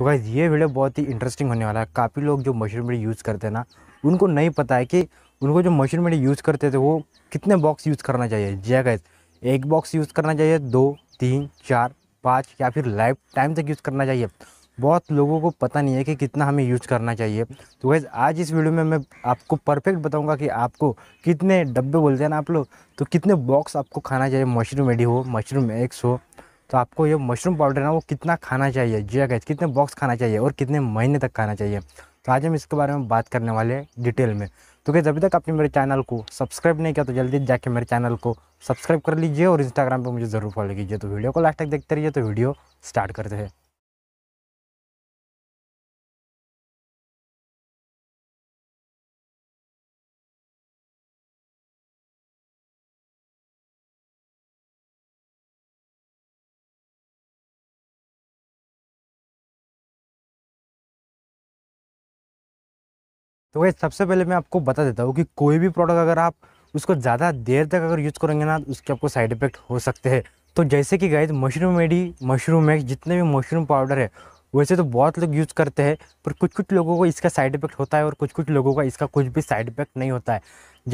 तो गाइज़ ये वीडियो बहुत ही इंटरेस्टिंग होने वाला है काफ़ी लोग जो मशरूम मीडिया यूज़ करते हैं ना उनको नहीं पता है कि उनको जो मशरूम मीडिया यूज़ करते थे वो कितने बॉक्स यूज़ करना चाहिए जी गैस हाँ एक बॉक्स यूज़ करना चाहिए दो तीन चार पाँच या फिर लाइफ टाइम तक यूज़ करना चाहिए बहुत लोगों को पता नहीं है कि कितना हमें यूज करना चाहिए तो वैसे आज इस वीडियो में मैं आपको परफेक्ट बताऊंगा कि आपको कितने डब्बे बोलते हैं ना आप लोग तो कितने बॉक्स आपको खाना चाहिए मशरूम एडी हो मशरूम एग्स हो तो आपको ये मशरूम पाउडर ना वो कितना खाना चाहिए जिया गैस कितने बॉक्स खाना चाहिए और कितने महीने तक खाना चाहिए तो आज हम इसके बारे में बात करने वाले हैं डिटेल में तो गैस अभी तक आपने मेरे चैनल को सब्सक्राइब नहीं किया तो जल्दी जाके मेरे चैनल को सब्सक्राइब कर लीजिए और इंस्टाग्राम पर मुझे ज़रूर फॉलो कीजिए तो वीडियो को लास्ट तक देखते रहिए तो वीडियो स्टार्ट करते हैं तो वही सबसे पहले मैं आपको बता देता हूँ कि कोई भी प्रोडक्ट अगर आप उसको ज़्यादा देर तक अगर यूज़ करेंगे ना उसके आपको साइड इफेक्ट हो सकते हैं तो जैसे कि गाइज मशरूम एडी मशरूम मैक्स जितने भी मशरूम पाउडर है वैसे तो बहुत लोग यूज़ करते हैं पर कुछ कुछ लोगों को इसका साइड इफेक्ट होता है और कुछ कुछ लोगों का इसका कुछ भी साइड इफेक्ट नहीं होता है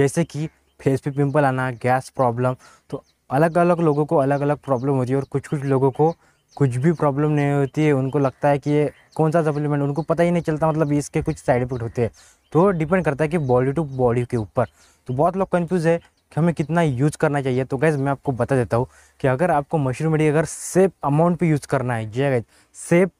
जैसे कि फेस पे पिंपल आना गैस प्रॉब्लम तो अलग अलग लोगों को अलग अलग प्रॉब्लम होती है और कुछ कुछ लोगों को कुछ भी प्रॉब्लम नहीं होती है उनको लगता है कि ये कौन सा सप्लीमेंट उनको पता ही नहीं चलता मतलब इसके कुछ साइड इफेक्ट होते हैं तो डिपेंड करता है कि बॉडी टू बॉडी के ऊपर तो बहुत लोग कन्फ्यूज़ है कि हमें कितना यूज़ करना चाहिए तो गैज़ मैं आपको बता देता हूँ कि अगर आपको मशरूम मेडी अगर सेफ अमाउंट पे यूज़ करना है जी गैज सेफ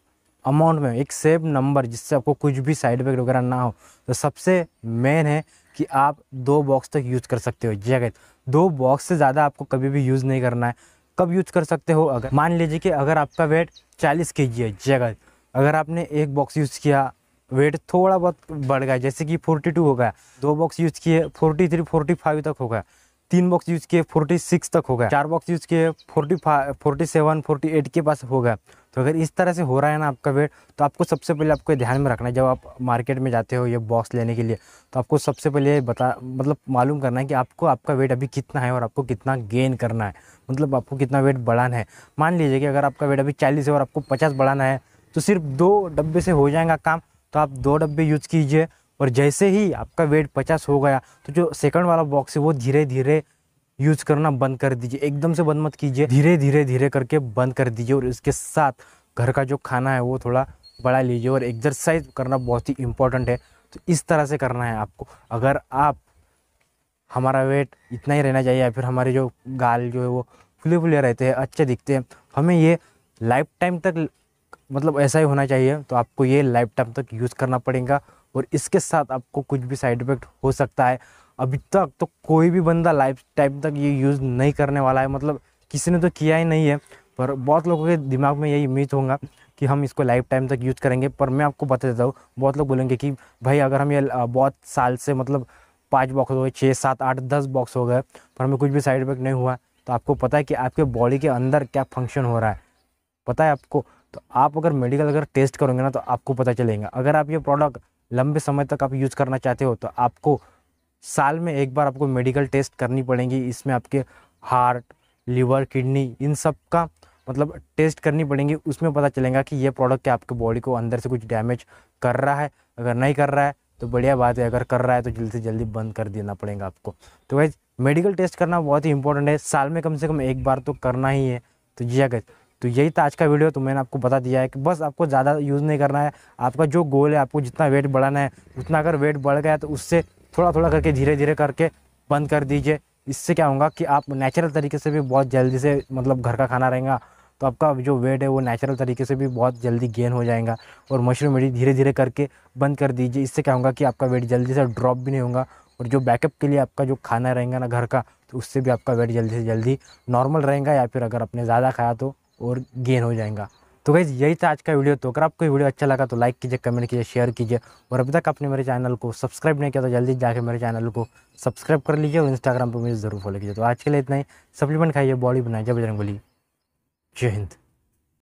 अमाउंट में एक सेफ नंबर जिससे आपको कुछ भी साइड इफेक्ट वगैरह ना हो तो सबसे मेन है कि आप दो बॉक्स तक यूज़ कर सकते हो जी गैज हाँ दो बॉक्स से ज़्यादा आपको कभी भी यूज़ नहीं करना है कब यूज कर सकते हो अगर मान लीजिए कि अगर आपका वेट चालीस के जी है जगह अगर आपने एक बॉक्स यूज़ किया वेट थोड़ा बहुत बढ़ गया जैसे कि फोर्टी टू हो गया दो बॉक्स यूज़ किए फोर्टी थ्री फोर्टी फाइव तक हो गया तीन बॉक्स यूज किए फोर्टी सिक्स तक होगा चार बॉक्स यूज किए forty five forty seven forty eight के पास होगा तो अगर इस तरह से हो रहा है ना आपका वेट तो आपको सबसे पहले आपको ध्यान में रखना है जब आप मार्केट में जाते हो ये बॉक्स लेने के लिए तो आपको सबसे पहले बता मतलब मालूम करना है कि आपको आपका वेट अभी कितना है और आपको कितना गेन करना है मतलब आपको कितना वेट बढ़ाना है मान लीजिए कि अगर आपका वेट अभी चालीस है और आपको पचास बढ़ाना है तो सिर्फ दो डब्बे से हो जाएगा काम तो आप दो डब्बे यूज कीजिए और जैसे ही आपका वेट पचास हो गया तो जो सेकंड वाला बॉक्स है वो धीरे धीरे यूज करना बंद कर दीजिए एकदम से बंद मत कीजिए धीरे धीरे धीरे करके बंद कर दीजिए और इसके साथ घर का जो खाना है वो थोड़ा बढ़ा लीजिए और एक्सरसाइज करना बहुत ही इम्पोर्टेंट है तो इस तरह से करना है आपको अगर आप हमारा वेट इतना ही रहना चाहिए या फिर हमारे जो गाल जो है वो फुले फुले रहते हैं अच्छे दिखते हैं हमें ये लाइफ टाइम तक मतलब ऐसा ही होना चाहिए तो आपको ये लाइफ टाइम तक यूज़ करना पड़ेगा और इसके साथ आपको कुछ भी साइड इफेक्ट हो सकता है अभी तक तो कोई भी बंदा लाइफ टाइम तक ये यूज़ नहीं करने वाला है मतलब किसी ने तो किया ही नहीं है पर बहुत लोगों के दिमाग में यही उम्मीद होगा कि हम इसको लाइफ टाइम तक यूज़ करेंगे पर मैं आपको बता देता हूँ बहुत लोग बोलेंगे कि भाई अगर हम ये बहुत साल से मतलब पाँच बॉक्स हो गए छः सात आठ दस बॉक्स हो गए पर हमें कुछ भी साइड इफेक्ट नहीं हुआ तो आपको पता है कि आपके बॉडी के अंदर क्या फंक्शन हो रहा है पता है आपको तो आप अगर मेडिकल अगर टेस्ट करोगे ना तो आपको पता चलेगा अगर आप ये प्रोडक्ट लंबे समय तक आप यूज़ करना चाहते हो तो आपको साल में एक बार आपको मेडिकल टेस्ट करनी पड़ेगी इसमें आपके हार्ट लीवर किडनी इन सब का मतलब टेस्ट करनी पड़ेंगी उसमें पता चलेगा कि ये प्रोडक्ट क्या आपके बॉडी को अंदर से कुछ डैमेज कर रहा है अगर नहीं कर रहा है तो बढ़िया बात है अगर कर रहा है तो जल्दी से जल्दी बंद कर देना पड़ेगा आपको तो वैसे मेडिकल टेस्ट करना बहुत ही इंपॉर्टेंट है साल में कम से कम एक बार तो करना ही है तो जी अगर हाँ तो यही था आज का वीडियो तो मैंने आपको बता दिया है कि बस आपको ज़्यादा यूज़ नहीं करना है आपका जो गोल है आपको जितना वेट बढ़ाना है उतना अगर वेट बढ़ गया तो उससे थोड़ा थोड़ा करके धीरे धीरे करके बंद कर दीजिए इससे क्या होगा कि आप नेचुरल तरीके से भी बहुत जल्दी से मतलब घर का खाना रहेगा तो आपका जो वेट है वो नेचुरल तरीके से भी बहुत जल्दी गेन हो जाएगा और मशरूम मेडी धीरे धीरे करके बंद कर दीजिए इससे क्या होगा कि आपका वेट जल्दी से ड्रॉप भी नहीं होगा और जो बैकअप के लिए आपका जो खाना रहेगा ना घर का तो उससे भी आपका वेट जल्दी से जल्दी नॉर्मल रहेगा या फिर अगर आपने ज़्यादा खाया तो और गेन हो जाएगा तो गैज़ यही था आज का वीडियो तो अगर आपको वीडियो अच्छा लगा तो लाइक कीजिए कमेंट कीजिए शेयर कीजिए और अभी तक आपने मेरे चैनल को सब्सक्राइब नहीं किया तो जल्दी जाकर मेरे चैनल को सब्सक्राइब कर लीजिए और इंस्टाग्राम पर मुझे ज़रूर फॉलो कीजिए तो आज के लिए इतना ही सप्लीमेंट खाइए बॉडी बनाइए जब बोली जय हिंद